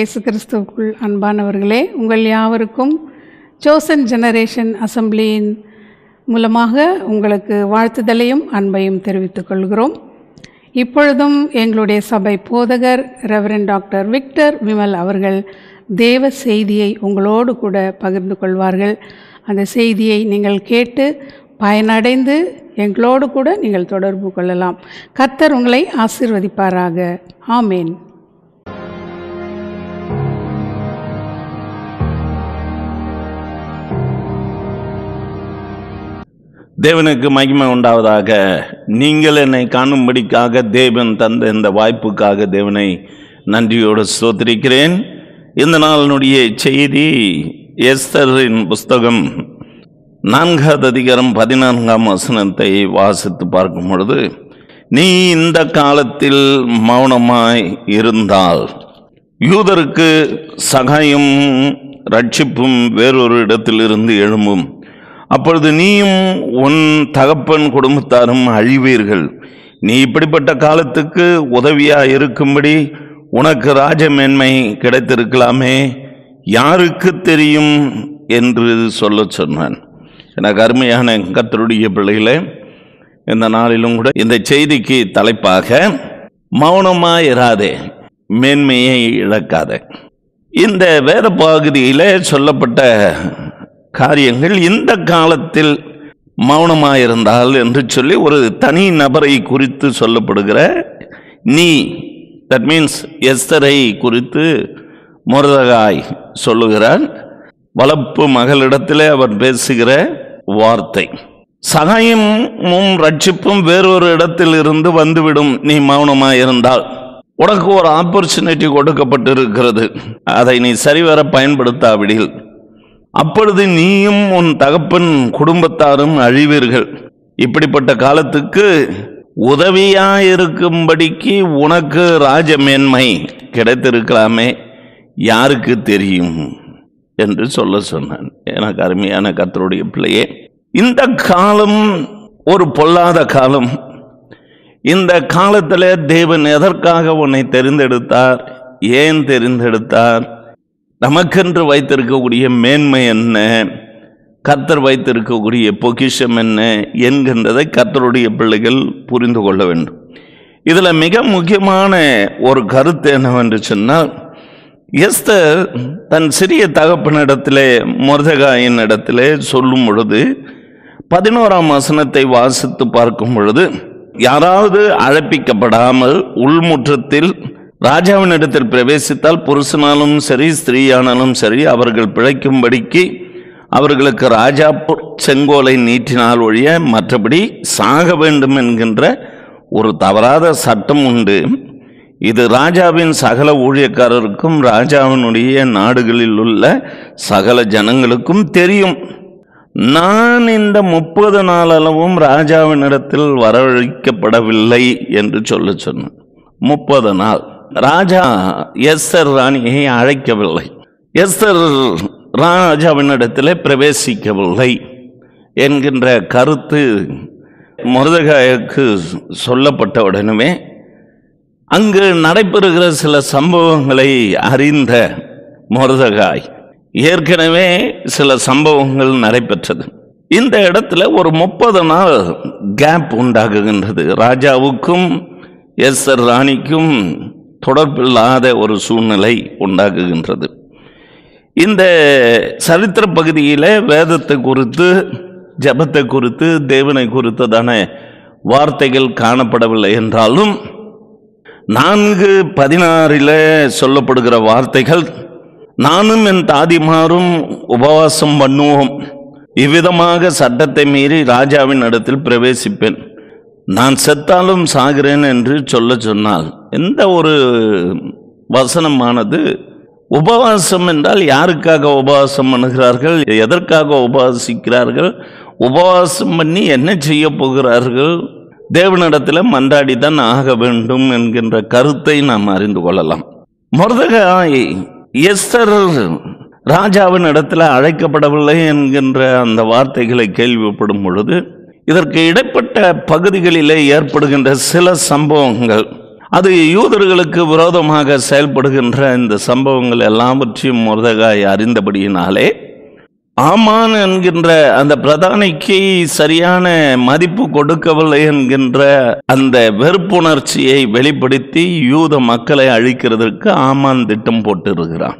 இயேசு கிறிஸ்துவுக்குள் அன்பானவர்களே உங்கள் யாவருக்கும் ஜோசன் ஜெனரேஷன் அசம்பிளியின் மூலமாக உங்களுக்கு வாழ்த்துதலையும் அன்பையும் தெரிவித்துக் கொள்கிறோம் இப்பொழுதும் எங்களுடைய சபை போதகர் ரெவரன் டாக்டர் விக்டர் விமல் அவர்கள் தேவ செய்தியை உங்களோடு கூட பகிர்ந்து கொள்வார்கள் அந்த செய்தியை நீங்கள் கேட்டு பயனடைந்து எங்களோடு கூட நீங்கள் தொடர்பு கொள்ளலாம் கர்த்தர் உங்களை ஆசிர்வதிப்பாராக ஆமேன் தேவனுக்கு மகிமை உண்டாவதாக நீங்கள் என்னை காணும்படிக்காக தேவன் தந்த இந்த வாய்ப்புக்காக தேவனை நன்றியோடு சோத்திருக்கிறேன் இந்த நாளினுடைய செய்தி எஸ்தரின் புஸ்தகம் நான்காவது அதிகாரம் பதினான்காம் வசனத்தை வாசித்து பார்க்கும் பொழுது நீ இந்த காலத்தில் மௌனமாய் இருந்தால் யூதருக்கு சகாயம் ரட்சிப்பும் வேறொரு இடத்திலிருந்து எழும்பும் அப்பொழுது நீயும் உன் தகப்பன் குடும்பத்தாரும் அழிவீர்கள் நீ இப்படிப்பட்ட காலத்துக்கு உதவியா இருக்கும்படி உனக்கு ராஜமேன்மை கிடைத்திருக்கலாமே யாருக்கு தெரியும் என்று சொல்ல சொன்னான் எனக்கு அருமையான கத்தருடைய பிள்ளைகளே இந்த நாளிலும் கூட இந்த செய்திக்கு தலைப்பாக மௌனமா இராதே மேன்மையை இழக்காத இந்த வேத பகுதியில் சொல்லப்பட்ட காரியங்கள் இந்த காலத்தில் மௌனமாயிருந்தால் என்று சொல்லி ஒரு தனி நபரை குறித்து சொல்லப்படுகிற நீ தட் மீன்ஸ் எஸ்தரை குறித்து முருதகாய் சொல்லுகிறார் வளப்பு மகளிடத்திலே அவர் பேசுகிற வார்த்தை சகாயமும் ரட்சிப்பும் வேறொரு இடத்தில் இருந்து வந்துவிடும் நீ மௌனமாக இருந்தால் உனக்கு ஒரு ஆப்பர்ச்சுனிட்டி கொடுக்கப்பட்டிருக்கிறது அதை நீ சரிவர பயன்படுத்தாவிடில் அப்பொழுது நீயும் உன் தகப்பன் குடும்பத்தாரும் அழிவீர்கள் இப்படிப்பட்ட காலத்துக்கு உதவியாயிருக்கும்படிக்கு இருக்கும்படிக்கு உனக்கு ராஜமேன்மை கிடைத்திருக்கலாமே யாருக்கு தெரியும் என்று சொல்ல சொன்னான் எனக்கு அருமையான கத்தருடைய பிள்ளையே இந்த காலம் ஒரு பொல்லாத காலம் இந்த காலத்தில் தேவன் எதற்காக உன்னை தெரிந்தெடுத்தார் ஏன் தெரிந்தெடுத்தார் நமக்கென்று வைத்திருக்கக்கூடிய மேன்மை என்ன கத்தர் வைத்திருக்கக்கூடிய பொக்கிஷம் என்ன என்கின்றதை கத்தருடைய பிள்ளைகள் புரிந்து கொள்ள வேண்டும் இதில் மிக முக்கியமான ஒரு கருத்து என்னவென்று சொன்னால் எஸ்தர் தன் சிறிய தகப்பனிடத்திலே முரதகாயின் இடத்திலே சொல்லும் பொழுது பதினோராம் வசனத்தை வாசித்து பார்க்கும் பொழுது யாராவது அழைப்பிக்கப்படாமல் உள்முற்றத்தில் ராஜாவின் இடத்தில் பிரவேசித்தால் புருஷனாலும் சரி ஸ்திரீயானாலும் சரி அவர்கள் பிழைக்கும்படிக்கு அவர்களுக்கு ராஜா செங்கோலை நீட்டினால் ஒழிய மற்றபடி சாக வேண்டும் என்கின்ற ஒரு தவறாத சட்டம் உண்டு இது ராஜாவின் சகல ஊழியக்காரருக்கும் ராஜாவினுடைய நாடுகளில் உள்ள சகல ஜனங்களுக்கும் தெரியும் நான் இந்த முப்பது நாளளவும் ராஜாவினிடத்தில் வரவழைக்கப்படவில்லை என்று சொல்ல சொன்னேன் முப்பது நாள் ராஜா எஸ்தர் ராணியை அழைக்கவில்லை எஸ்தர் ராஜாவினிடத்தில் பிரவேசிக்கவில்லை என்கின்ற கருத்து முருதகாயக்கு சொல்லப்பட்ட உடனுமே அங்கு நடைபெறுகிற சில சம்பவங்களை அறிந்த முருதகாய் ஏற்கனவே சில சம்பவங்கள் நடைபெற்றது இந்த இடத்துல ஒரு முப்பது நாள் கேப் உண்டாகுகின்றது ராஜாவுக்கும் எஸ் ராணிக்கும் தொடர்பில்லாத ஒரு சூழ்நிலை உண்டாகுகின்றது இந்த சரித்திர பகுதியில் வேதத்தை குறித்து ஜபத்தை குறித்து தேவனை குறித்ததான வார்த்தைகள் காணப்படவில்லை என்றாலும் நான்கு பதினாறில் சொல்லப்படுகிற வார்த்தைகள் நானும் என் தாதிமாரும் உபவாசம் பண்ணுவோம் இவ்விதமாக சட்டத்தை மீறி ராஜாவின் இடத்தில் பிரவேசிப்பேன் நான் செத்தாலும் சாகிறேன் என்று சொல்ல சொன்னால் எந்த ஒரு வசனமானது உபவாசம் என்றால் யாருக்காக உபவாசம் பண்ணுகிறார்கள் எதற்காக உபவாசிக்கிறார்கள் உபவாசம் பண்ணி என்ன செய்ய போகிறார்கள் தேவனிடத்தில் மன்றாடி தான் ஆக வேண்டும் என்கின்ற கருத்தை நாம் அறிந்து கொள்ளலாம் மொரதகாய் எஸ்தர் ராஜாவின் இடத்துல அழைக்கப்படவில்லை என்கின்ற அந்த வார்த்தைகளை கேள்விப்படும் பொழுது இதற்கு இடைப்பட்ட பகுதிகளிலே ஏற்படுகின்ற சில சம்பவங்கள் அது யூதர்களுக்கு விரோதமாக செயல்படுகின்ற இந்த சம்பவங்கள் எல்லாவற்றையும் முருதகாய் அறிந்தபடியினாலே ஆமான் என்கின்ற அந்த பிரதானிக்கு சரியான மதிப்பு கொடுக்கவில்லை என்கின்ற அந்த வெறுப்புணர்ச்சியை வெளிப்படுத்தி யூத மக்களை அழிக்கிறதற்கு ஆமான் திட்டம் போட்டிருக்கிறான்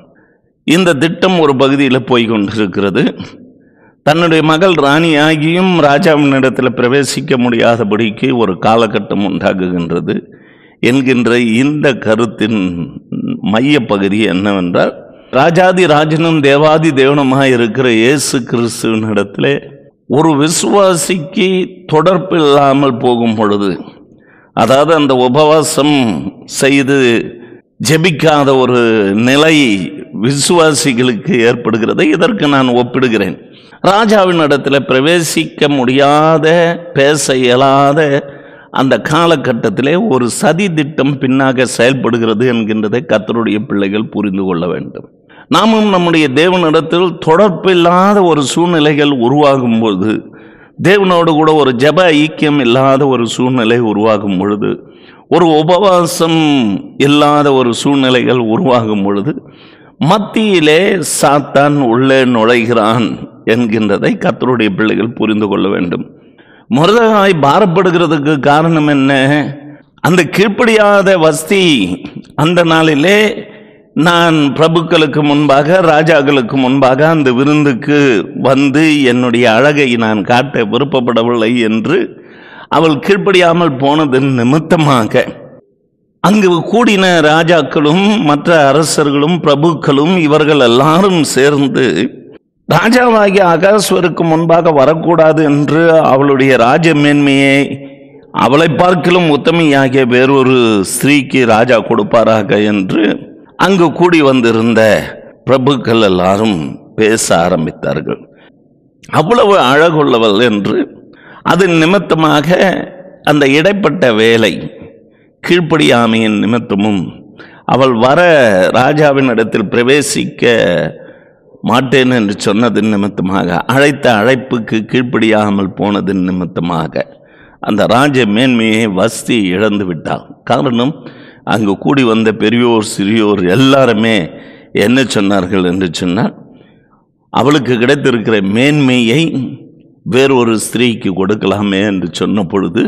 இந்த திட்டம் ஒரு பகுதியில் கொண்டிருக்கிறது தன்னுடைய மகள் ராணியாகியும் ராஜாவினிடத்தில் பிரவேசிக்க முடியாதபடிக்கு ஒரு காலகட்டம் உண்டாகுகின்றது என்கின்ற இந்த கருத்தின் மையப்பகுதி என்னவென்றால் ராஜாதி ராஜனும் தேவாதி தேவனமாக இருக்கிற இயேசு இடத்துல ஒரு விசுவாசிக்கு தொடர்பு இல்லாமல் போகும் பொழுது அதாவது அந்த உபவாசம் செய்து ஜெபிக்காத ஒரு நிலை விசுவாசிகளுக்கு ஏற்படுகிறதை இதற்கு நான் ஒப்பிடுகிறேன் ராஜாவின் இடத்துல பிரவேசிக்க முடியாத பேச இயலாத அந்த காலகட்டத்திலே ஒரு சதி திட்டம் பின்னாக செயல்படுகிறது என்கின்றதை கத்தருடைய பிள்ளைகள் புரிந்து கொள்ள வேண்டும் நாமும் நம்முடைய தேவனிடத்தில் தொடர்பில்லாத ஒரு சூழ்நிலைகள் உருவாகும் பொழுது தேவனோடு கூட ஒரு ஜப ஐக்கியம் இல்லாத ஒரு சூழ்நிலை உருவாகும் பொழுது ஒரு உபவாசம் இல்லாத ஒரு சூழ்நிலைகள் உருவாகும் பொழுது மத்தியிலே சாத்தான் உள்ளே நுழைகிறான் என்கின்றதை கத்தருடைய பிள்ளைகள் புரிந்து கொள்ள வேண்டும் முருதகாய் பாரப்படுகிறதுக்கு காரணம் என்ன அந்த கீழ்ப்படியாத வஸ்தி அந்த நாளிலே நான் பிரபுக்களுக்கு முன்பாக ராஜாக்களுக்கு முன்பாக அந்த விருந்துக்கு வந்து என்னுடைய அழகை நான் காட்ட விருப்பப்படவில்லை என்று அவள் கீழ்ப்படியாமல் போனதன் நிமித்தமாக அங்கு கூடின ராஜாக்களும் மற்ற அரசர்களும் பிரபுக்களும் இவர்கள் எல்லாரும் சேர்ந்து ராஜாவாகிய அகாஸ்வருக்கு முன்பாக வரக்கூடாது என்று அவளுடைய ராஜ மேன்மையை அவளை பார்க்கிலும் உத்தமையாகிய வேறொரு ஸ்திரீக்கு ராஜா கொடுப்பாராக என்று அங்கு கூடி வந்திருந்த பிரபுக்கள் எல்லாரும் பேச ஆரம்பித்தார்கள் அவ்வளவு அழகுள்ளவள் என்று அது நிமித்தமாக அந்த இடைப்பட்ட வேலை கீழ்ப்படியாமையின் நிமித்தமும் அவள் வர ராஜாவின் இடத்தில் பிரவேசிக்க மாட்டேன் என்று சொன்னதின் நிமித்தமாக அழைத்த அழைப்புக்கு கீழ்ப்படியாமல் போனதின் நிமித்தமாக அந்த ராஜ மேன்மையை வசதி இழந்து விட்டாள் காரணம் அங்கு கூடி வந்த பெரியோர் சிறியோர் எல்லாருமே என்ன சொன்னார்கள் என்று சொன்னால் அவளுக்கு கிடைத்திருக்கிற மேன்மையை வேறு ஒரு ஸ்திரீக்கு கொடுக்கலாமே என்று சொன்ன பொழுது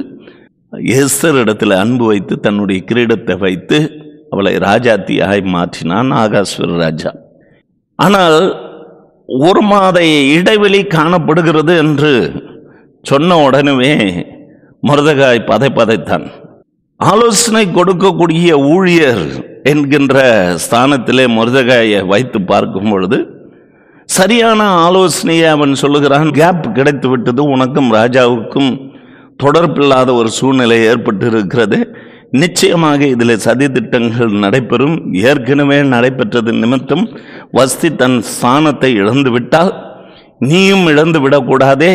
எஸ்தர் இடத்துல அன்பு வைத்து தன்னுடைய கிரீடத்தை வைத்து அவளை ராஜாத்தியாய் மாற்றினான் ஆகாஸ்வர ராஜா ஆனால் ஒரு மாத இடைவெளி காணப்படுகிறது என்று சொன்ன உடனே மருதகாய் பதை பதைத்தான் ஆலோசனை கொடுக்கக்கூடிய ஊழியர் என்கின்ற ஸ்தானத்திலே மருதகாயை வைத்து பார்க்கும் பொழுது சரியான ஆலோசனையை அவன் சொல்லுகிறான் கேப் கிடைத்து விட்டது உனக்கும் ராஜாவுக்கும் தொடர்பில்லாத ஒரு சூழ்நிலை ஏற்பட்டு இருக்கிறது நிச்சயமாக இதில் சதி திட்டங்கள் நடைபெறும் ஏற்கனவே நடைபெற்றது நிமித்தம் வஸ்தி தன் ஸ்தானத்தை இழந்து விட்டால் நீயும் இழந்து விடக்கூடாதே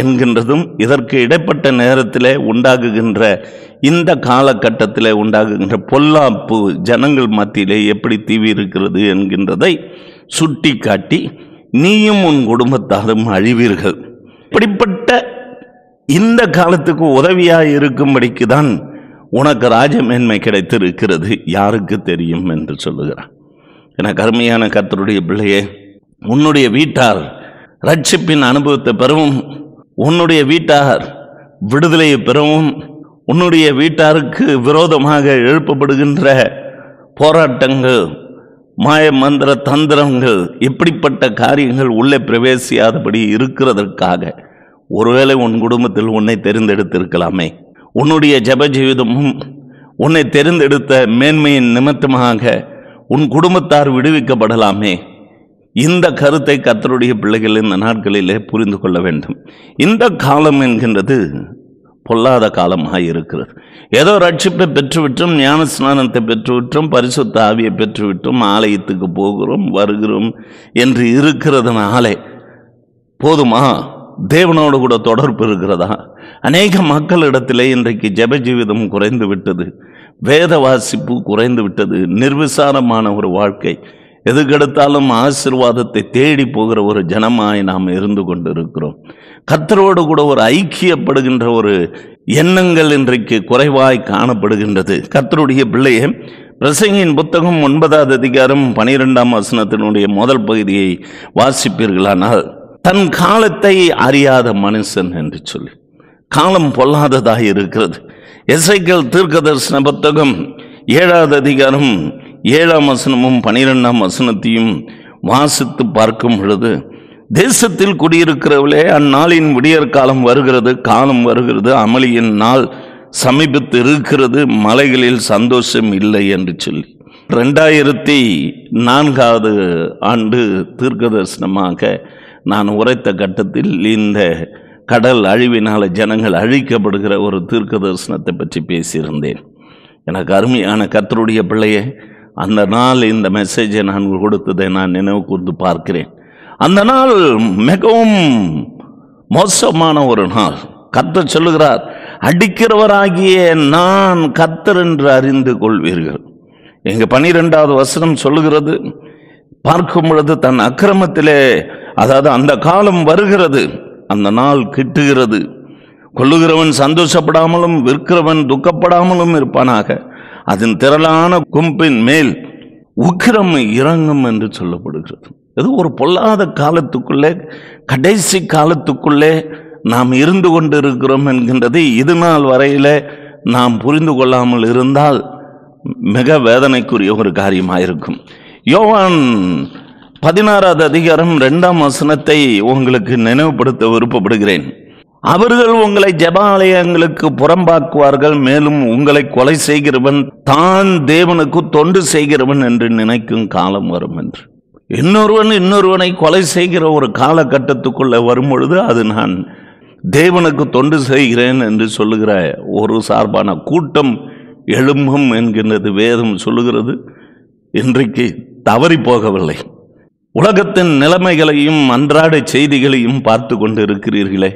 என்கின்றதும் இதற்கு இடைப்பட்ட நேரத்தில் உண்டாகுகின்ற இந்த காலகட்டத்தில் உண்டாகுகின்ற பொல்லாப்பு ஜனங்கள் மத்தியிலே எப்படி தீவி இருக்கிறது என்கின்றதை சுட்டி காட்டி நீயும் உன் குடும்பத்தாரும் அழிவீர்கள் இப்படிப்பட்ட இந்த காலத்துக்கு உதவியாக இருக்கும்படிக்கு தான் உனக்கு ராஜமேன்மை கிடைத்திருக்கிறது யாருக்கு தெரியும் என்று சொல்லுகிறான் என கருமையான கர்த்தருடைய பிள்ளையே உன்னுடைய வீட்டார் ரட்சிப்பின் அனுபவத்தை பெறவும் உன்னுடைய வீட்டார் விடுதலையை பெறவும் உன்னுடைய வீட்டாருக்கு விரோதமாக எழுப்பப்படுகின்ற போராட்டங்கள் மாய மந்திர தந்திரங்கள் இப்படிப்பட்ட காரியங்கள் உள்ளே பிரவேசியாதபடி இருக்கிறதற்காக ஒருவேளை உன் குடும்பத்தில் உன்னை தெரிந்தெடுத்திருக்கலாமே உன்னுடைய ஜப ஜீவிதமும் உன்னை தெரிந்தெடுத்த மேன்மையின் நிமித்தமாக உன் குடும்பத்தார் விடுவிக்கப்படலாமே இந்த கருத்தை கத்தருடைய பிள்ளைகள் இந்த நாட்களிலே புரிந்து கொள்ள வேண்டும் இந்த காலம் என்கின்றது பொல்லாத காலமாக இருக்கிறது ஏதோ ரட்சிப்பை பெற்றுவிட்டோம் ஞான ஸ்நானத்தை பெற்றுவிட்டோம் பரிசுத்த ஆவியை பெற்றுவிட்டோம் ஆலயத்துக்கு போகிறோம் வருகிறோம் என்று இருக்கிறதுனாலே போதுமா தேவனோடு கூட தொடர்பு இருக்கிறதா அநேக மக்களிடத்திலே இன்றைக்கு ஜப ஜீவிதம் குறைந்து விட்டது வேத வாசிப்பு குறைந்து விட்டது நிர்விசாரமான ஒரு வாழ்க்கை எதுக்கெடுத்தாலும் ஆசிர்வாதத்தை தேடி போகிற ஒரு ஜனமாய் நாம் இருந்து கொண்டு இருக்கிறோம் கத்தரோடு கூட ஒரு ஐக்கியப்படுகின்ற ஒரு எண்ணங்கள் இன்றைக்கு குறைவாய் காணப்படுகின்றது கத்தருடைய பிள்ளையே பிரசங்கின் புத்தகம் ஒன்பதாவது அதிகாரம் பனிரெண்டாம் வசனத்தினுடைய முதல் பகுதியை வாசிப்பீர்களானால் தன் காலத்தை அறியாத மனுஷன் என்று சொல்லி காலம் பொல்லாததாக இருக்கிறது எசைக்கல் தீர்க்க தரிசன புத்தகம் ஏழாவது அதிகாரம் ஏழாம் வசனமும் பனிரெண்டாம் வசனத்தையும் வாசித்து பார்க்கும் பொழுது தேசத்தில் குடியிருக்கிறவளே அந்நாளின் விடியற் காலம் வருகிறது காலம் வருகிறது அமளியின் நாள் சமீபத்து இருக்கிறது மலைகளில் சந்தோஷம் இல்லை என்று சொல்லி ரெண்டாயிரத்தி நான்காவது ஆண்டு தீர்க்க தரிசனமாக நான் உரைத்த கட்டத்தில் இந்த கடல் அழிவினால் ஜனங்கள் அழிக்கப்படுகிற ஒரு தீர்க்க தரிசனத்தை பற்றி பேசியிருந்தேன் எனக்கு அருமையான கத்தருடைய பிள்ளையை அந்த நாள் இந்த மெசேஜை நான் கொடுத்ததை நான் நினைவு கூர்ந்து பார்க்கிறேன் அந்த நாள் மிகவும் மோசமான ஒரு நாள் கத்தர் சொல்லுகிறார் அடிக்கிறவராகிய நான் கத்தர் என்று அறிந்து கொள்வீர்கள் எங்கள் பனிரெண்டாவது வசனம் சொல்லுகிறது பார்க்கும் பொழுது தன் அக்கிரமத்திலே அதாவது அந்த காலம் வருகிறது அந்த நாள் கிட்டுகிறது கொள்ளுகிறவன் சந்தோஷப்படாமலும் விற்கிறவன் துக்கப்படாமலும் இருப்பானாக அதன் திரளான கும்பின் மேல் உக்கிரம் இறங்கும் என்று சொல்லப்படுகிறது இது ஒரு பொல்லாத காலத்துக்குள்ளே கடைசி காலத்துக்குள்ளே நாம் இருந்து கொண்டிருக்கிறோம் என்கின்றது இது நாள் வரையில் நாம் புரிந்து கொள்ளாமல் இருந்தால் மிக வேதனைக்குரிய ஒரு காரியமாக இருக்கும் யோவான் பதினாறாவது அதிகாரம் ரெண்டாம் வசனத்தை உங்களுக்கு நினைவுபடுத்த விருப்பப்படுகிறேன் அவர்கள் உங்களை ஜபாலயங்களுக்கு புறம்பாக்குவார்கள் மேலும் உங்களை கொலை செய்கிறவன் தான் தேவனுக்கு தொண்டு செய்கிறவன் என்று நினைக்கும் காலம் வரும் என்று இன்னொருவன் இன்னொருவனை கொலை செய்கிற ஒரு காலகட்டத்துக்குள்ளே வரும்பொழுது அது நான் தேவனுக்கு தொண்டு செய்கிறேன் என்று சொல்லுகிற ஒரு சார்பான கூட்டம் எழும்பும் என்கின்றது வேதம் சொல்லுகிறது இன்றைக்கு தவறி போகவில்லை உலகத்தின் நிலைமைகளையும் அன்றாட செய்திகளையும் பார்த்து கொண்டு இருக்கிறீர்களே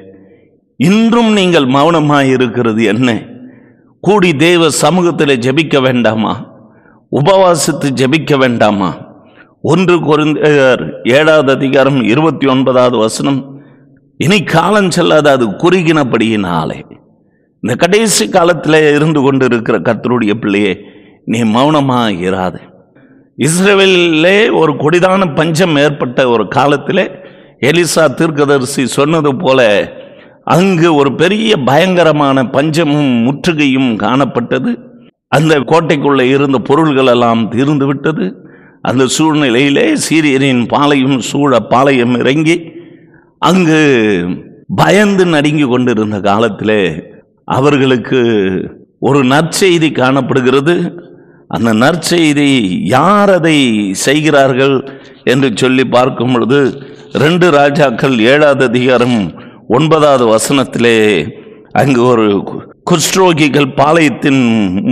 இன்றும் நீங்கள் மௌனமாக இருக்கிறது என்ன கூடி தேவ சமூகத்தில் ஜெபிக்க வேண்டாமா உபவாசித்து ஜெபிக்க வேண்டாமா ஒன்று குறைந்தர் ஏழாவது அதிகாரம் இருபத்தி ஒன்பதாவது வசனம் இனி காலம் செல்லாத அது குறுகினபடியினாலே இந்த கடைசி காலத்தில் இருந்து கொண்டு இருக்கிற கத்தருடைய பிள்ளையே நீ மௌனமாக இராது இஸ்ரேலிலே ஒரு கொடிதான பஞ்சம் ஏற்பட்ட ஒரு காலத்தில் எலிசா தீர்க்கதரிசி சொன்னது போல அங்கு ஒரு பெரிய பயங்கரமான பஞ்சமும் முற்றுகையும் காணப்பட்டது அந்த கோட்டைக்குள்ளே இருந்த பொருள்கள் எல்லாம் தீர்ந்து விட்டது அந்த சூழ்நிலையிலே சீரியரின் பாளையும் சூழ பாளையம் இறங்கி அங்கு பயந்து நடுங்கி கொண்டிருந்த காலத்திலே அவர்களுக்கு ஒரு நற்செய்தி காணப்படுகிறது அந்த நற்செய்தி யார் அதை செய்கிறார்கள் என்று சொல்லி பார்க்கும் பொழுது ரெண்டு ராஜாக்கள் ஏழாவது அதிகாரம் ஒன்பதாவது வசனத்திலே அங்கு ஒரு குஷ்ரோகிகள் பாளையத்தின்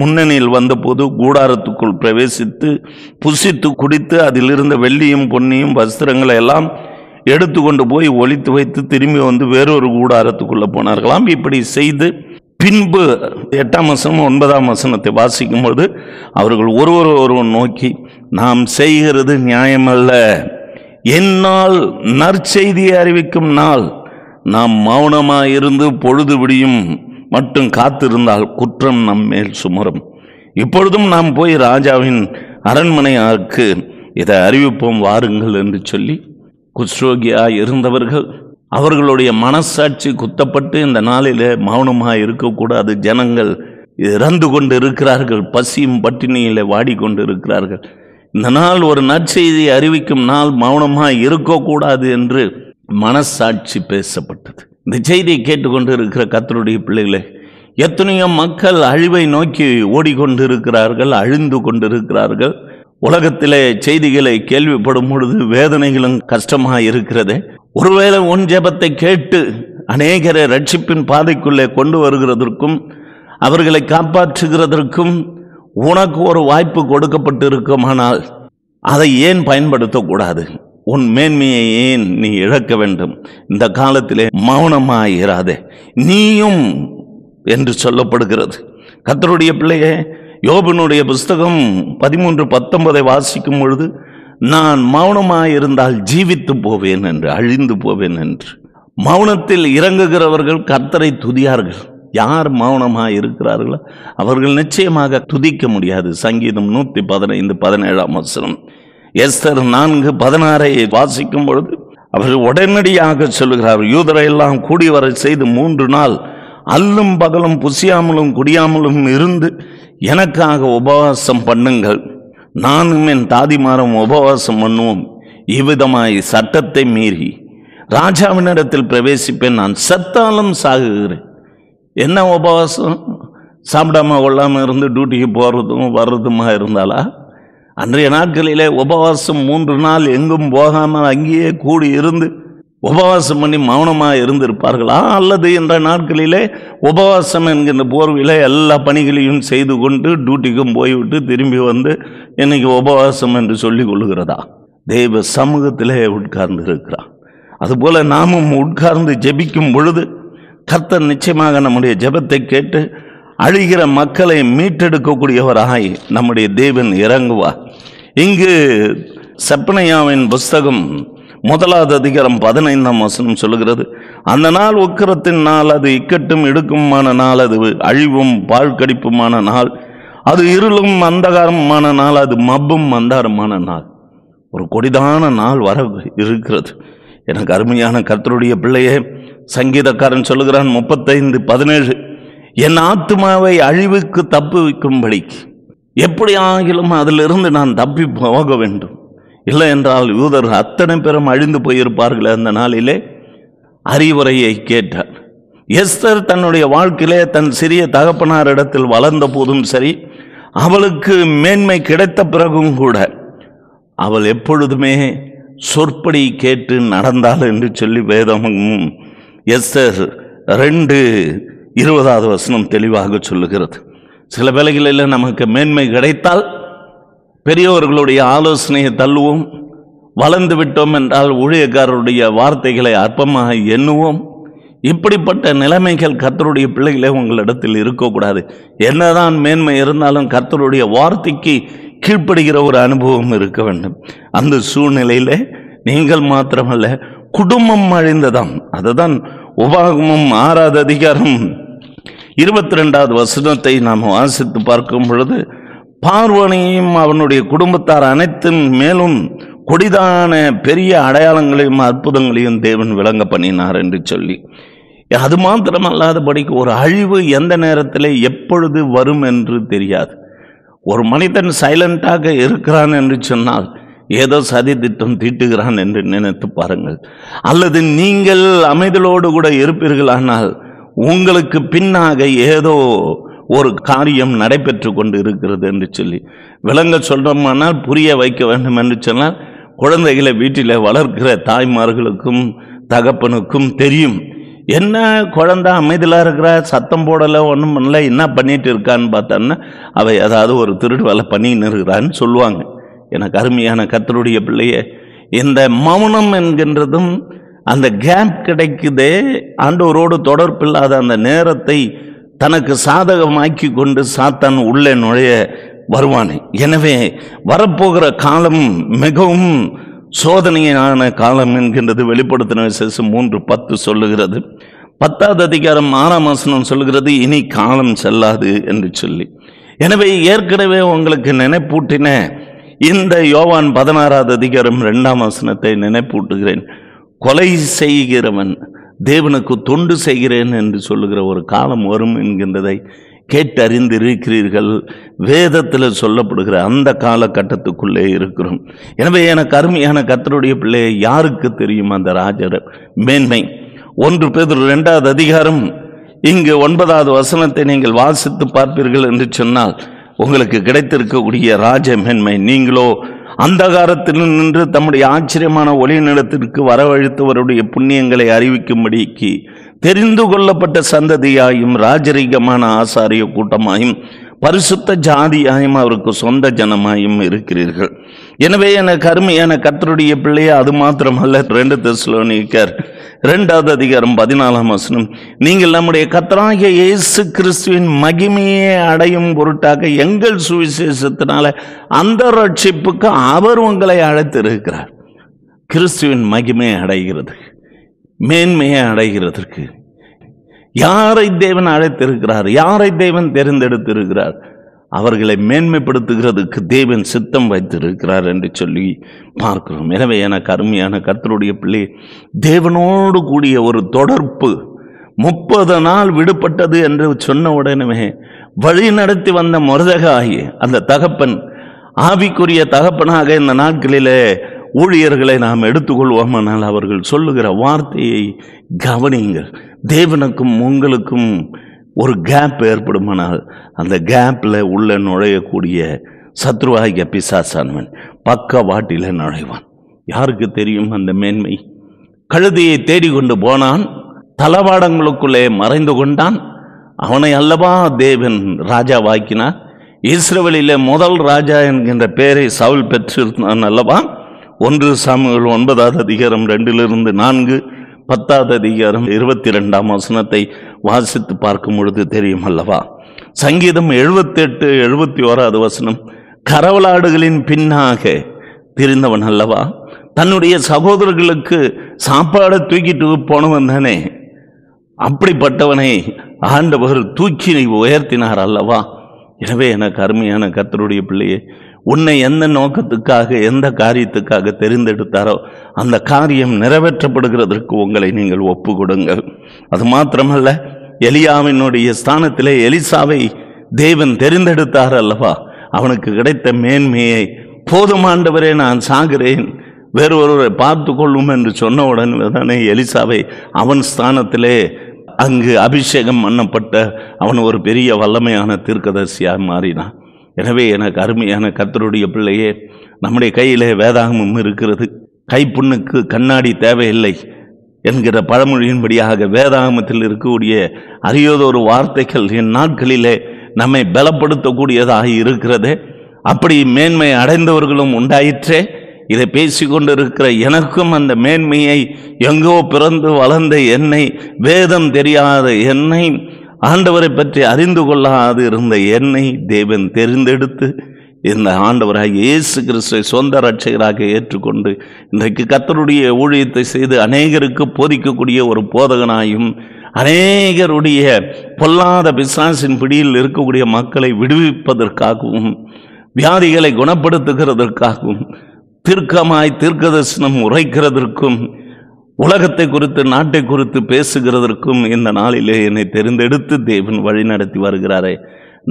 முன்னணியில் வந்தபோது கூடாரத்துக்குள் பிரவேசித்து புசித்து குடித்து அதில் இருந்த வெள்ளியும் பொன்னியும் வஸ்திரங்களை எல்லாம் எடுத்து கொண்டு போய் ஒழித்து வைத்து திரும்பி வந்து வேறொரு கூடாரத்துக்குள்ளே போனார்களாம் இப்படி செய்து பின்பு எட்டாம் வசனம் ஒன்பதாம் வசனத்தை வாசிக்கும்போது அவர்கள் ஒருவர் ஒருவர் நோக்கி நாம் செய்கிறது நியாயமல்ல என்னால் நற்செய்தியை அறிவிக்கும் நாள் நாம் மௌனமாக இருந்து பொழுது விடியும் மட்டும் காத்திருந்தால் குற்றம் நம் மேல் சுமரும் இப்பொழுதும் நாம் போய் ராஜாவின் அரண்மனையாருக்கு இதை அறிவிப்போம் வாருங்கள் என்று சொல்லி குஸ்ரோகியாக இருந்தவர்கள் அவர்களுடைய மனசாட்சி குத்தப்பட்டு இந்த நாளில் மௌனமாக இருக்கக்கூடாது ஜனங்கள் இறந்து கொண்டு இருக்கிறார்கள் பசியும் பட்டினியில் வாடிக்கொண்டு இருக்கிறார்கள் இந்த நாள் ஒரு நற்செய்தியை அறிவிக்கும் நாள் மௌனமாக இருக்கக்கூடாது என்று மனசாட்சி பேசப்பட்டது இந்த செய்தியை கேட்டுக்கொண்டு இருக்கிற கத்தருடைய பிள்ளைகளே எத்தனையோ மக்கள் அழிவை நோக்கி ஓடிக்கொண்டிருக்கிறார்கள் அழிந்து கொண்டிருக்கிறார்கள் உலகத்திலே செய்திகளை கேள்விப்படும் பொழுது வேதனைகளும் கஷ்டமாக இருக்கிறதே ஒருவேளை உன் ஜெபத்தை கேட்டு அநேகரை ரட்சிப்பின் பாதைக்குள்ளே கொண்டு வருகிறதற்கும் அவர்களை காப்பாற்றுகிறதற்கும் உனக்கு ஒரு வாய்ப்பு கொடுக்கப்பட்டு இருக்குமானால் அதை ஏன் பயன்படுத்தக்கூடாது உன் மேன்மையை ஏன் நீ இழக்க வேண்டும் இந்த காலத்திலே மௌனமாயிராதே நீயும் என்று சொல்லப்படுகிறது கத்தருடைய பிள்ளையே யோபனுடைய புஸ்தகம் பதிமூன்று பத்தொன்பதை வாசிக்கும் பொழுது நான் மௌனமாயிருந்தால் ஜீவித்து போவேன் என்று அழிந்து போவேன் என்று மௌனத்தில் இறங்குகிறவர்கள் கர்த்தரை துதியார்கள் யார் மௌனமாக இருக்கிறார்களோ அவர்கள் நிச்சயமாக துதிக்க முடியாது சங்கீதம் நூற்றி பதினைந்து பதினேழாம் வசனம் எஸ்தர் நான்கு பதினாறை வாசிக்கும் பொழுது அவர்கள் உடனடியாக சொல்லுகிறார் யூதரை எல்லாம் கூடி வர செய்து மூன்று நாள் அல்லும் பகலும் புசியாமலும் குடியாமலும் இருந்து எனக்காக உபவாசம் பண்ணுங்கள் நானும் என் தாதிமாரும் உபவாசம் பண்ணுவோம் இவ்விதமாய் சட்டத்தை மீறி ராஜாவினிடத்தில் பிரவேசிப்பேன் நான் சத்தாலும் சாகுகிறேன் என்ன உபவாசம் சாப்பிடாம கொள்ளாமல் இருந்து டியூட்டிக்கு போகிறதும் வர்றதுமாக இருந்தாலா அன்றைய நாட்களிலே உபவாசம் மூன்று நாள் எங்கும் போகாமல் அங்கேயே கூடி இருந்து உபவாசம் பண்ணி மௌனமாக இருந்திருப்பார்களா அல்லது என்ற நாட்களிலே உபவாசம் என்கின்ற போர்வையில் எல்லா பணிகளையும் செய்து கொண்டு டியூட்டிக்கும் போய்விட்டு திரும்பி வந்து இன்னைக்கு உபவாசம் என்று சொல்லி கொள்கிறதா தெய்வ சமூகத்திலே உட்கார்ந்து இருக்கிறான் அதுபோல் நாமும் உட்கார்ந்து ஜெபிக்கும் பொழுது கர்த்தர் நிச்சயமாக நம்முடைய ஜெபத்தை கேட்டு அழுகிற மக்களை மீட்டெடுக்கக்கூடியவராய் நம்முடைய தேவன் இறங்குவார் இங்கு செப்பனையாவின் புஸ்தகம் முதலாவது அதிகாரம் பதினைந்தாம் வசனம் சொல்லுகிறது அந்த நாள் உக்கரத்தின் நாள் அது இக்கட்டும் இடுக்குமான நாள் அது அழிவும் பால் கடிப்புமான நாள் அது இருளும் அந்தகாரமான நாள் அது மப்பும் அந்தாரமான நாள் ஒரு கொடிதான நாள் வர இருக்கிறது எனக்கு அருமையான கர்த்தருடைய பிள்ளையே சங்கீதக்காரன் சொல்லுகிறான் முப்பத்தைந்து பதினேழு என் ஆத்மாவை அழிவுக்கு தப்பு வைக்கும்படி எப்படி ஆகிலும் அதிலிருந்து நான் தப்பி போக வேண்டும் இல்லை என்றால் யூதர் அத்தனை பேரும் அழிந்து போயிருப்பார்கள் அந்த நாளிலே அறிவுரையை கேட்டார் எஸ்தர் தன்னுடைய வாழ்க்கையிலே தன் சிறிய தகப்பனாரிடத்தில் வளர்ந்த போதும் சரி அவளுக்கு மேன்மை கிடைத்த பிறகும் கூட அவள் எப்பொழுதுமே சொற்படி கேட்டு நடந்தாள் என்று சொல்லி வேதமும் எஸ்தர் ரெண்டு இருபதாவது வசனம் தெளிவாக சொல்லுகிறது சில வேலைகளில் நமக்கு மேன்மை கிடைத்தால் பெரியவர்களுடைய ஆலோசனையை தள்ளுவோம் வளர்ந்து விட்டோம் என்றால் ஊழியக்காரருடைய வார்த்தைகளை அற்பமாக எண்ணுவோம் இப்படிப்பட்ட நிலைமைகள் கர்த்தருடைய பிள்ளைகளே உங்களிடத்தில் இருக்கக்கூடாது என்னதான் மேன்மை இருந்தாலும் கர்த்தருடைய வார்த்தைக்கு கீழ்ப்படுகிற ஒரு அனுபவம் இருக்க வேண்டும் அந்த சூழ்நிலையில் நீங்கள் மாத்திரமல்ல குடும்பம் அழிந்ததாம் அதுதான் உபாகமும் ஆறாவது அதிகாரம் இருபத்தி ரெண்டாவது வசனத்தை நாம் வாசித்து பார்க்கும் பொழுது பார்வனையும் அவனுடைய குடும்பத்தார் அனைத்தும் மேலும் கொடிதான பெரிய அடையாளங்களையும் அற்புதங்களையும் தேவன் விளங்க பண்ணினார் என்று சொல்லி அது மாத்திரம் அல்லாதபடிக்கு ஒரு அழிவு எந்த நேரத்தில் எப்பொழுது வரும் என்று தெரியாது ஒரு மனிதன் சைலண்டாக இருக்கிறான் என்று சொன்னால் ஏதோ சதி திட்டம் தீட்டுகிறான் என்று நினைத்து பாருங்கள் அல்லது நீங்கள் அமைதலோடு கூட இருப்பீர்களானால் உங்களுக்கு பின்னாக ஏதோ ஒரு காரியம் நடைபெற்று கொண்டு இருக்கிறது என்று சொல்லி விலங்க சொல்கிறோமானால் புரிய வைக்க வேண்டும் என்று சொன்னால் குழந்தைகளை வீட்டில் வளர்க்கிற தாய்மார்களுக்கும் தகப்பனுக்கும் தெரியும் என்ன குழந்த அமைதியாக இருக்கிற சத்தம் போடலை ஒன்றும் பண்ணல என்ன பண்ணிட்டு இருக்கான்னு பார்த்தான்னா அவை ஏதாவது ஒரு திருடு வேலை பண்ணின்னு இருக்கிறான்னு சொல்லுவாங்க எனக்கு அருமையான கத்தருடைய பிள்ளையே இந்த மௌனம் என்கின்றதும் அந்த கேப் கிடைக்குதே ஆண்டவரோடு தொடர்பில்லாத அந்த நேரத்தை தனக்கு சாதகமாக்கி கொண்டு சாத்தான் உள்ளே நுழைய வருவானே எனவே வரப்போகிற காலம் மிகவும் சோதனையான காலம் என்கின்றது வெளிப்படுத்தின விசேஷம் மூன்று பத்து சொல்லுகிறது பத்தாவது அதிகாரம் ஆறாம் ஆசனம் சொல்கிறது இனி காலம் செல்லாது என்று சொல்லி எனவே ஏற்கனவே உங்களுக்கு நினைப்பூட்டின இந்த யோவான் பதினாறாவது அதிகாரம் ரெண்டாம் ஆசனத்தை நினைப்பூட்டுகிறேன் கொலை செய்கிறவன் தேவனுக்கு தொண்டு செய்கிறேன் என்று சொல்லுகிற ஒரு காலம் வரும் என்கின்றதை கேட்டறிந்திருக்கிறீர்கள் இருக்கிறீர்கள் வேதத்தில் சொல்லப்படுகிற அந்த காலகட்டத்துக்குள்ளே இருக்கிறோம் எனவே எனக்கு அருமையான கத்தருடைய பிள்ளை யாருக்கு தெரியும் அந்த ராஜர் மேன்மை ஒன்று பேர் ரெண்டாவது அதிகாரம் இங்கு ஒன்பதாவது வசனத்தை நீங்கள் வாசித்து பார்ப்பீர்கள் என்று சொன்னால் உங்களுக்கு கிடைத்திருக்கக்கூடிய ராஜ மேன்மை நீங்களோ அந்தகாரத்தில் நின்று தம்முடைய ஆச்சரியமான ஒளி நிலத்திற்கு வரவழைத்தவருடைய புண்ணியங்களை அறிவிக்கும்படிக்கு தெரிந்து கொள்ளப்பட்ட சந்ததியாயும் ராஜரீகமான ஆசாரிய கூட்டமாயும் பரிசுத்த ஜாதியாயும் அவருக்கு சொந்த ஜனமாயும் இருக்கிறீர்கள் எனவே என கருமையான கத்தருடைய பிள்ளையை அது மாத்திரமல்ல ரெண்டு தெஸ்லோனிக்கர் ரெண்டாவது அதிகாரம் பதினாலாம் வசனம் நீங்கள் நம்முடைய கத்தராகிய இயேசு கிறிஸ்துவின் மகிமையை அடையும் பொருட்டாக எங்கள் சுவிசேஷத்தினால அந்த ரட்சிப்புக்கு அவர் உங்களை அழைத்திருக்கிறார் கிறிஸ்துவின் மகிமையை அடைகிறது மேன்மையை அடைகிறதற்கு யாரை தேவன் அழைத்திருக்கிறார் யாரை தேவன் தேர்ந்தெடுத்திருக்கிறார் அவர்களை மேன்மைப்படுத்துகிறதுக்கு தேவன் சித்தம் வைத்திருக்கிறார் என்று சொல்லி பார்க்கிறோம் எனவே எனக்கு அருமையான கர்த்தருடைய பிள்ளை தேவனோடு கூடிய ஒரு தொடர்பு முப்பது நாள் விடுபட்டது என்று சொன்ன உடனே வழி நடத்தி வந்த முரதகாயி அந்த தகப்பன் ஆவிக்குரிய தகப்பனாக இந்த நாட்களிலே ஊழியர்களை நாம் எடுத்துக்கொள்வோம் ஆனால் அவர்கள் சொல்லுகிற வார்த்தையை கவனிங்கள் தேவனுக்கும் உங்களுக்கும் ஒரு கேப் ஏற்படுமானால் அந்த கேப்பில் உள்ள நுழையக்கூடிய சத்ருவாகிய பிசாசானவன் பக்க வாட்டில் நுழைவான் யாருக்கு தெரியும் அந்த மேன்மை கழுதையை தேடிக்கொண்டு போனான் தளவாடங்களுக்குள்ளே மறைந்து கொண்டான் அவனை அல்லவா தேவன் ராஜா வாக்கினார் இஸ்ரேலிலே முதல் ராஜா என்கின்ற பெயரை சவுல் பெற்றிருந்தான் அல்லவா ஒன்று சாமிகள் ஒன்பதாவது அதிகாரம் ரெண்டிலிருந்து நான்கு பத்தாவது அதிகாரம் இருபத்தி ரெண்டாம் வசனத்தை வாசித்து பார்க்கும் பொழுது தெரியும் அல்லவா சங்கீதம் எழுபத்தெட்டு எழுபத்தி ஓராவது வசனம் கரவலாடுகளின் பின்னாக தெரிந்தவன் அல்லவா தன்னுடைய சகோதரர்களுக்கு சாப்பாடை தூக்கிட்டு போனவன் தானே அப்படிப்பட்டவனை ஆண்டவர் தூக்கி உயர்த்தினார் அல்லவா எனவே எனக்கு அருமையான கத்தருடைய பிள்ளையை உன்னை எந்த நோக்கத்துக்காக எந்த காரியத்துக்காக தெரிந்தெடுத்தாரோ அந்த காரியம் நிறைவேற்றப்படுகிறதற்கு உங்களை நீங்கள் ஒப்பு கொடுங்கள் அது மாத்திரமல்ல எலியாவினுடைய ஸ்தானத்திலே எலிசாவை தேவன் தெரிந்தெடுத்தார் அல்லவா அவனுக்கு கிடைத்த மேன்மையை போதுமாண்டவரே நான் சாகிறேன் வேறொருவரை பார்த்து கொள்ளும் என்று சொன்னவுடன் தானே எலிசாவை அவன் ஸ்தானத்திலே அங்கு அபிஷேகம் பண்ணப்பட்ட அவன் ஒரு பெரிய வல்லமையான தீர்க்கதர்சியாக மாறினான் எனவே எனக்கு அருமையான கத்தருடைய பிள்ளையே நம்முடைய கையிலே வேதாகமும் இருக்கிறது கைப்புண்ணுக்கு கண்ணாடி தேவையில்லை என்கிற பழமொழியின்படியாக வேதாகமத்தில் இருக்கக்கூடிய அரியதொரு வார்த்தைகள் என் நாட்களிலே நம்மை பலப்படுத்தக்கூடியதாக இருக்கிறது அப்படி மேன்மை அடைந்தவர்களும் உண்டாயிற்றே இதை பேசி கொண்டிருக்கிற எனக்கும் அந்த மேன்மையை எங்கோ பிறந்து வளர்ந்த என்னை வேதம் தெரியாத என்னை ஆண்டவரை பற்றி அறிந்து கொள்ளாது இருந்த என்னை தேவன் தெரிந்தெடுத்து இந்த ஆண்டவராக இயேசு கிறிஸ்துவை சொந்த ரட்சகராக ஏற்றுக்கொண்டு இன்றைக்கு கத்தருடைய ஊழியத்தை செய்து அநேகருக்கு போதிக்கக்கூடிய ஒரு போதகனாயும் அநேகருடைய பொல்லாத பிசாசின் பிடியில் இருக்கக்கூடிய மக்களை விடுவிப்பதற்காகவும் வியாதிகளை குணப்படுத்துகிறதற்காகவும் தீர்க்கமாய் தீர்க்க தரிசனம் உரைக்கிறதற்கும் உலகத்தை குறித்து நாட்டை குறித்து பேசுகிறதற்கும் இந்த நாளிலே என்னை தெரிந்தெடுத்து தேவன் வழி நடத்தி வருகிறாரே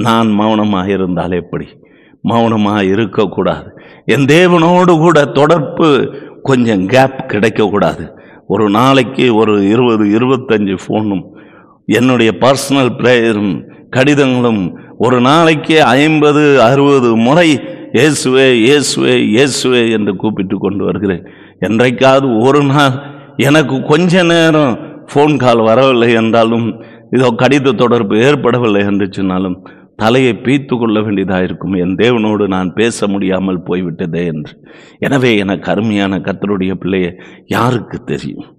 நான் மௌனமாக இருந்தால் எப்படி மௌனமாக இருக்கக்கூடாது என் தேவனோடு கூட தொடர்பு கொஞ்சம் கேப் கிடைக்கக்கூடாது ஒரு நாளைக்கு ஒரு இருபது இருபத்தஞ்சு ஃபோனும் என்னுடைய பர்சனல் ப்ரேயரும் கடிதங்களும் ஒரு நாளைக்கு ஐம்பது அறுபது முறை இயேசுவே இயேசுவே இயேசுவே என்று கூப்பிட்டு கொண்டு வருகிறேன் என்றைக்காவது ஒரு நாள் எனக்கு கொஞ்ச நேரம் ஃபோன் கால் வரவில்லை என்றாலும் இதோ கடித தொடர்பு ஏற்படவில்லை என்று சொன்னாலும் தலையை பீத்து கொள்ள வேண்டியதாக இருக்கும் என் தேவனோடு நான் பேச முடியாமல் போய்விட்டதே என்று எனவே எனக்கு அருமையான கத்தருடைய பிள்ளையை யாருக்கு தெரியும்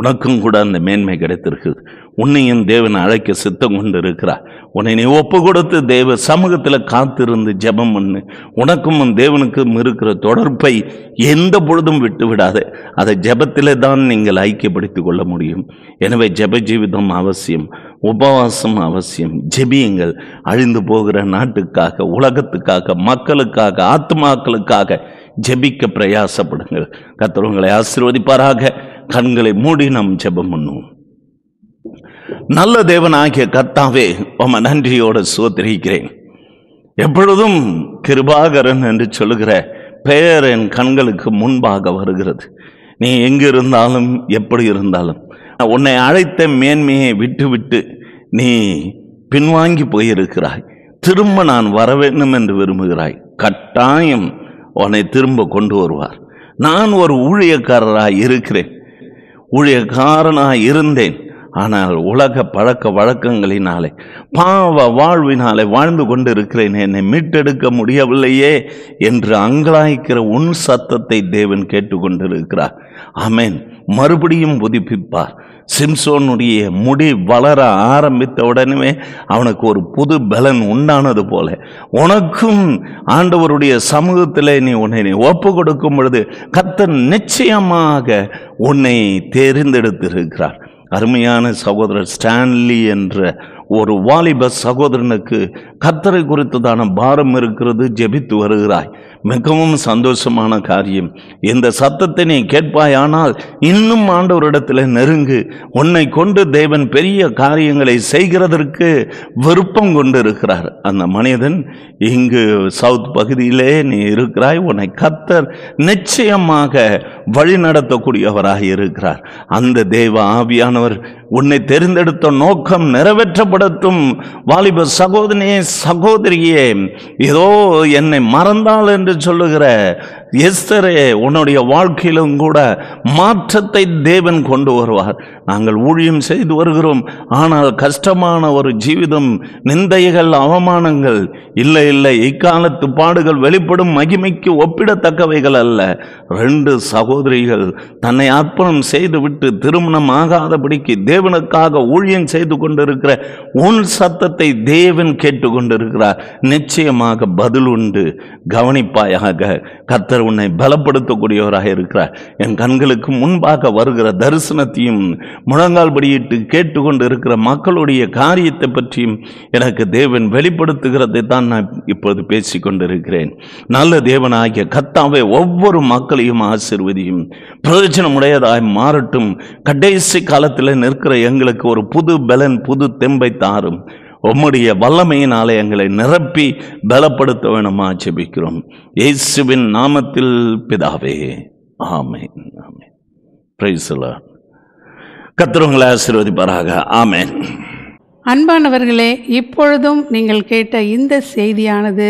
உனக்கும் கூட அந்த மேன்மை கிடைத்திருக்குது உன்னையும் தேவன் அழைக்க சித்தம் கொண்டு இருக்கிறா உன்னை நீ ஒப்பு கொடுத்து தேவ சமூகத்தில் காத்திருந்து ஜபம் பண்ணு உனக்கும் தேவனுக்கும் இருக்கிற தொடர்பை எந்த பொழுதும் விட்டு விடாத அதை ஜபத்தில் தான் நீங்கள் ஐக்கியப்படுத்தி கொள்ள முடியும் எனவே ஜப ஜீவிதம் அவசியம் உபவாசம் அவசியம் ஜெபியங்கள் அழிந்து போகிற நாட்டுக்காக உலகத்துக்காக மக்களுக்காக ஆத்மாக்களுக்காக ஜெபிக்க பிரயாசப்படுங்கள் கத்தவங்களை ஆசிர்வதிப்பாராக கண்களை மூடி நாம் ஜெபம் பண்ணுவோம் நல்ல தேவனாகிய கர்த்தாவே உம நன்றியோடு சோதரிக்கிறேன் எப்பொழுதும் கிருபாகரன் என்று சொல்லுகிற பெயர் என் கண்களுக்கு முன்பாக வருகிறது நீ எங்கு இருந்தாலும் எப்படி இருந்தாலும் உன்னை அழைத்த மேன்மையை விட்டுவிட்டு நீ பின்வாங்கி போயிருக்கிறாய் திரும்ப நான் வர வேண்டும் என்று விரும்புகிறாய் கட்டாயம் உன்னை திரும்ப கொண்டு வருவார் நான் ஒரு ஊழியக்காரராய் இருக்கிறேன் ஊழியக்காரனாக இருந்தேன் ஆனால் உலக பழக்க வழக்கங்களினாலே பாவ வாழ்வினாலே வாழ்ந்து கொண்டு இருக்கிறேன் என்னை மீட்டெடுக்க முடியவில்லையே என்று அங்கலாய்க்கிற உன் சத்தத்தை தேவன் கேட்டுக்கொண்டிருக்கிறார் ஆமேன் மறுபடியும் புதுப்பிப்பார் சிம்சோனுடைய முடி வளர ஆரம்பித்த உடனே அவனுக்கு ஒரு புது பலன் உண்டானது போல உனக்கும் ஆண்டவருடைய சமூகத்தில் நீ உன்னை நீ ஒப்பு கொடுக்கும் பொழுது கத்தன் நிச்சயமாக உன்னை தேர்ந்தெடுத்திருக்கிறார் அருமையான சகோதரர் ஸ்டான்லி என்ற ஒரு வாலிப சகோதரனுக்கு கத்தரை குறித்ததான பாரம் இருக்கிறது ஜெபித்து வருகிறாய் மிகவும் சந்தோஷமான காரியம் இந்த சத்தத்தை நீ கேட்பாயானால் இன்னும் ஆண்டவரிடத்தில் நெருங்கு உன்னை கொண்டு தேவன் பெரிய காரியங்களை செய்கிறதற்கு விருப்பம் கொண்டு இருக்கிறார் அந்த மனிதன் இங்கு சவுத் பகுதியிலே நீ இருக்கிறாய் உன்னை கத்தர் நிச்சயமாக வழி நடத்தக்கூடியவராக இருக்கிறார் அந்த தேவ ஆவியானவர் உன்னை தேர்ந்தெடுத்த நோக்கம் நிறைவேற்றப்படட்டும் வாலிப சகோதரியே சகோதரியே ஏதோ என்னை மறந்தால் என்று என்று சொல்லுகிற எஸ்தரே உன்னுடைய வாழ்க்கையிலும் கூட மாற்றத்தை தேவன் கொண்டு வருவார் நாங்கள் ஊழியம் செய்து வருகிறோம் ஆனால் கஷ்டமான ஒரு ஜீவிதம் நிந்தைகள் அவமானங்கள் இல்லை இல்லை இக்காலத்து பாடுகள் வெளிப்படும் மகிமைக்கு ஒப்பிடத்தக்கவைகள் அல்ல ரெண்டு சகோதரிகள் தன்னை அர்ப்பணம் செய்துவிட்டு திருமணம் ஆகாதபடிக்கு தேவனுக்காக ஊழியம் செய்து கொண்டிருக்கிற உன் சத்தத்தை தேவன் கேட்டுக்கொண்டிருக்கிறார் நிச்சயமாக பதில் உண்டு கவனிப்பாயாக கத்தர் கர்த்தர் உன்னை பலப்படுத்தக்கூடியவராக இருக்கிறார் என் கண்களுக்கு முன்பாக வருகிற தரிசனத்தையும் முழங்கால் படியிட்டு கேட்டுக்கொண்டு இருக்கிற மக்களுடைய காரியத்தை பற்றியும் எனக்கு தேவன் வெளிப்படுத்துகிறதை தான் நான் இப்போது பேசி கொண்டிருக்கிறேன் நல்ல தேவனாகிய கத்தாவை ஒவ்வொரு மக்களையும் ஆசிர்வதியும் பிரயோஜனமுடையதாய் மாறட்டும் கடைசி காலத்தில் நிற்கிற எங்களுக்கு ஒரு புது பலன் புது தெம்பை தாரும் உம்முடைய வல்லமையினாலே எங்களை நிரப்பி பலப்படுத்த வேணுமா ஜெபிக்கிறோம் இயேசுவின் நாமத்தில் பிதாவே ஆமே ஆமே பிரைஸ்லா கத்திரவங்களை ஆசீர்வதிப்பாராக ஆமே அன்பானவர்களே இப்பொழுதும் நீங்கள் கேட்ட இந்த செய்தியானது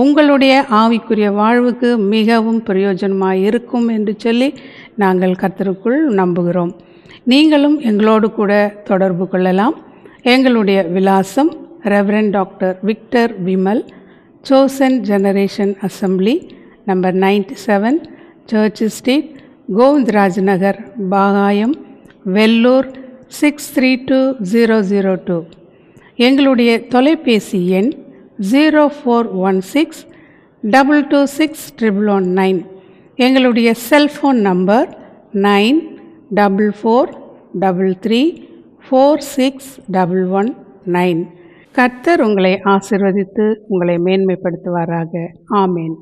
உங்களுடைய ஆவிக்குரிய வாழ்வுக்கு மிகவும் பிரயோஜனமாக இருக்கும் என்று சொல்லி நாங்கள் கத்தருக்குள் நம்புகிறோம் நீங்களும் எங்களோடு கூட தொடர்பு கொள்ளலாம் எங்களுடைய விலாசம் ரெவரண்ட் டாக்டர் விக்டர் விமல் சோசன் generation assembly number ninety seven church street Govindraj Nagar Bagayam Vellore six three two zero zero two எங்களுடைய தொலைபேசி எண் zero four one six double two six triple one nine எங்களுடைய cellphone number nine double four double three four six double one nine கர்த்தர் உங்களை ஆசிர்வதித்து உங்களை மேன்மைப்படுத்துவாராக ஆமேன்